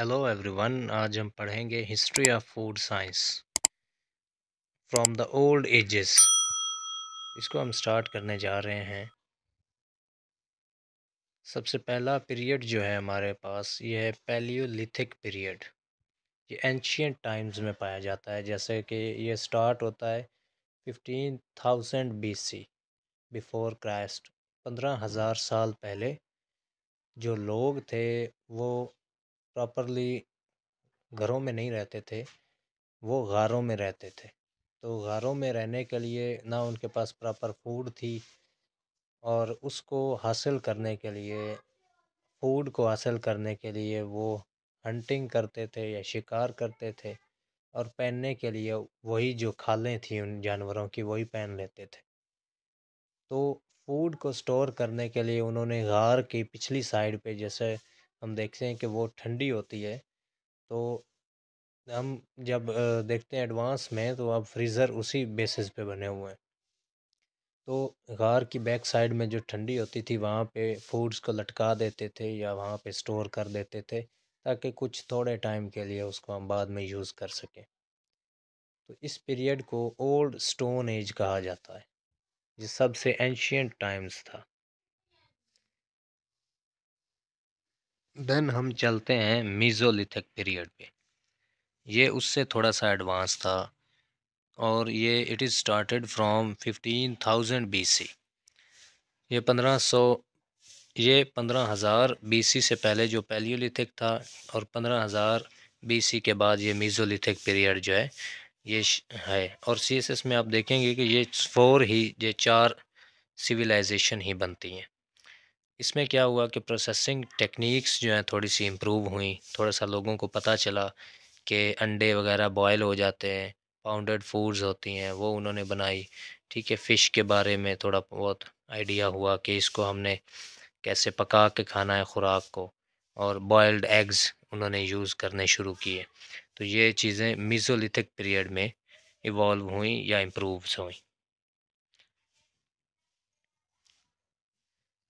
hello everyone आज हम पढ़ेंगे history of food science from the old ages इसको हम स्टार्ट करने जा रहे हैं सबसे पहला पीरियड जो है हमारे पास ये है पैलियोलिथिक पीरियड ये एंशियंट टाइम्स में पाया जाता है जैसे कि ये स्टार्ट होता है fifteen thousand B C before Christ पंद्रह हज़ार साल पहले जो लोग थे वो प्रॉपरली घरों में नहीं रहते थे वो गारों में रहते थे तो गारों में रहने के लिए ना उनके पास प्रॉपर फूड थी और उसको हासिल करने के लिए फूड को हासिल करने के लिए वो हंटिंग करते थे या शिकार करते थे और पहनने के लिए वही जो खालें थी उन जानवरों की वही पहन लेते थे तो फूड को स्टोर करने के लिए उन्होंने गार की पिछली साइड पे जैसे हम देखते हैं कि वो ठंडी होती है तो हम जब देखते हैं एडवांस में तो अब फ्रीज़र उसी बेसिस पे बने हुए हैं तो गार की बैक साइड में जो ठंडी होती थी वहाँ पे फूड्स को लटका देते थे या वहाँ पे स्टोर कर देते थे ताकि कुछ थोड़े टाइम के लिए उसको हम बाद में यूज़ कर सकें तो इस पीरियड को ओल्ड स्टोन एज कहा जाता है ये सबसे एंशियट टाइम्स था देन हम चलते हैं मीज़ोलिथिक पीरियड पे ये उससे थोड़ा सा एडवांस था और ये it is started from fifteen thousand B C ये पंद्रह सौ ये पंद्रह हज़ार बी सी से पहले जो पैलियोलिथिक था और पंद्रह हज़ार बी सी के बाद ये मीज़ोलिथिक पीरियड जो है ये है और सी एस एस में आप देखेंगे कि ये फोर ही ये चार सिविलाइजेशन ही बनती हैं इसमें क्या हुआ कि प्रोसेसिंग टेक्निक्स जो हैं थोड़ी सी इम्प्रूव हुई थोड़ा सा लोगों को पता चला कि अंडे वगैरह बॉयल हो जाते हैं पाउंडेड फूड्स होती हैं वो उन्होंने बनाई ठीक है फ़िश के बारे में थोड़ा बहुत आइडिया हुआ कि इसको हमने कैसे पका के खाना है ख़ुराक को और बॉयल्ड एग्स उन्होंने यूज़ करने शुरू किए तो ये चीज़ें मिज़ोलिथिक पीरियड में इवॉल्व हुई या इम्प्रूव हुई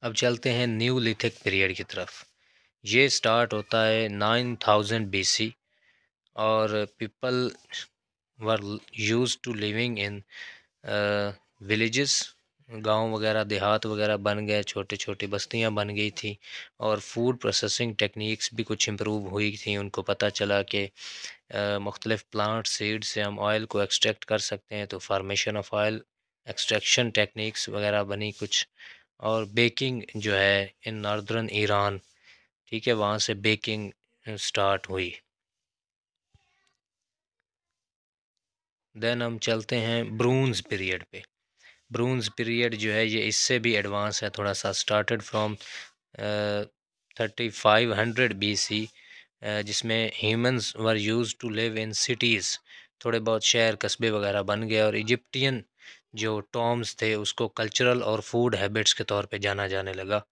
अब चलते हैं न्यू लिथिक पीरियड की तरफ ये स्टार्ट होता है नाइन थाउजेंड बी सी और people were use to living in villages गांव वगैरह देहात वगैरह बन गए छोटे छोटे बस्तियां बन गई थी और फूड प्रोसेसिंग टेक्निक्स भी कुछ इम्प्रूव हुई थी उनको पता चला कि मुख्तलिफ़ प्लांट सीड से हम ऑयल को एक्सट्रैक्ट कर सकते हैं तो formation of oil extraction techniques वगैरह बनी कुछ और बेकिंग जो है इन नॉर्दर्न ईरान ठीक है वहाँ से बेकिंग स्टार्ट uh, हुई देन हम चलते हैं ब्रूंस पीरियड पे ब्रूंस पीरियड जो है ये इससे भी एडवांस है थोड़ा सा started from thirty five hundred B C जिसमें humans were use to live in cities थोड़े बहुत शहर कस्बे वगैरह बन गए और इजिप्टियन जो टॉम्स थे उसको कल्चरल और फूड हैबिट्स के तौर पे जाना जाने लगा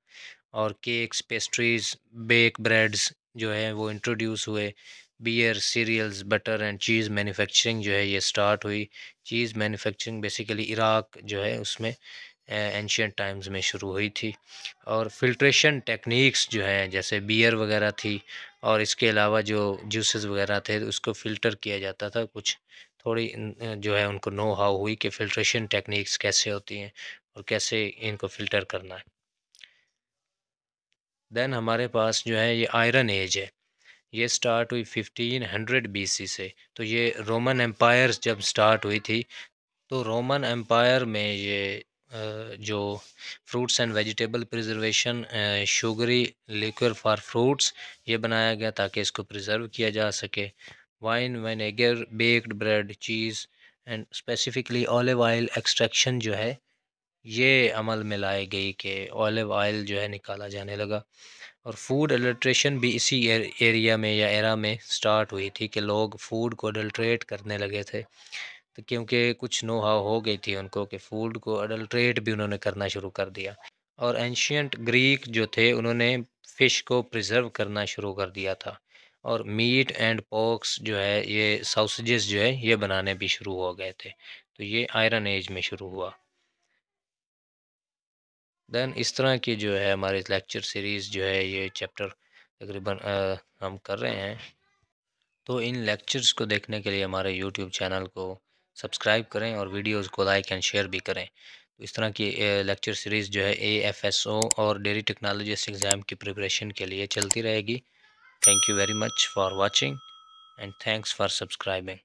और केक्स पेस्ट्रीज बेक ब्रेड्स जो है वो इंट्रोड्यूस हुए beer cereals butter and cheese manufacturing जो है ये स्टार्ट हुई चीज़ मैन्युफैक्चरिंग बेसिकली इराक जो है उसमें एंशियन टाइम्स में शुरू हुई थी और फिल्ट्रेशन टेक्निक्स जो हैं जैसे बियर वगैरह थी और इसके अलावा जो जूसेस वगैरह थे उसको फ़िल्टर किया जाता था कुछ थोड़ी जो है उनको नो हाउ हुई कि फ़िल्ट्रेशन टेक्निक्स कैसे होती हैं और कैसे इनको फ़िल्टर करना है देन हमारे पास जो है ये आयरन एज है ये स्टार्ट हुई फिफ्टीन हंड्रेड बी से तो ये रोमन एम्पायर जब स्टार्ट हुई थी तो रोमन एम्पायर में ये जो fruits and vegetable preservation sugary liquor for fruits ये बनाया गया ताकि इसको प्रिजर्व किया जा सके wine vinegar baked bread cheese and specifically olive oil extraction जो है ये अमल में लाई गई कि ऑलिव ऑयल जो है निकाला जाने लगा और फूड अडल्ट्रेशन भी इसी एरिया में या एरा में स्टार्ट हुई थी कि लोग फूड को अडल्ट्रेट करने लगे थे तो क्योंकि कुछ नोहा हो गई थी उनको कि फूड को अडल्ट्रेट भी उन्होंने करना शुरू कर दिया और एंशियंट ग्रीक जो थे उन्होंने फ़िश को प्रिजर्व करना शुरू कर दिया था और मीट एंड पॉक्स जो है ये साउसेजेस जो है ये बनाने भी शुरू हो गए थे तो ये आयरन एज में शुरू हुआ दैन इस तरह की जो है हमारे लेक्चर सीरीज़ जो है ये चैप्टर तकरीबन हम कर रहे हैं तो इन लेक्चर्स को देखने के लिए हमारे यूट्यूब चैनल को सब्सक्राइब करें और वीडियोज़ को लाइक एंड शेयर भी करें तो इस तरह की लेक्चर सीरीज़ जो है ए एफ एस ओ और डेयरी टेक्नोलॉजी एग्ज़ाम की प्रिपरेशन के लिए चलती रहेगी thank you very much for watching and thanks for subscribing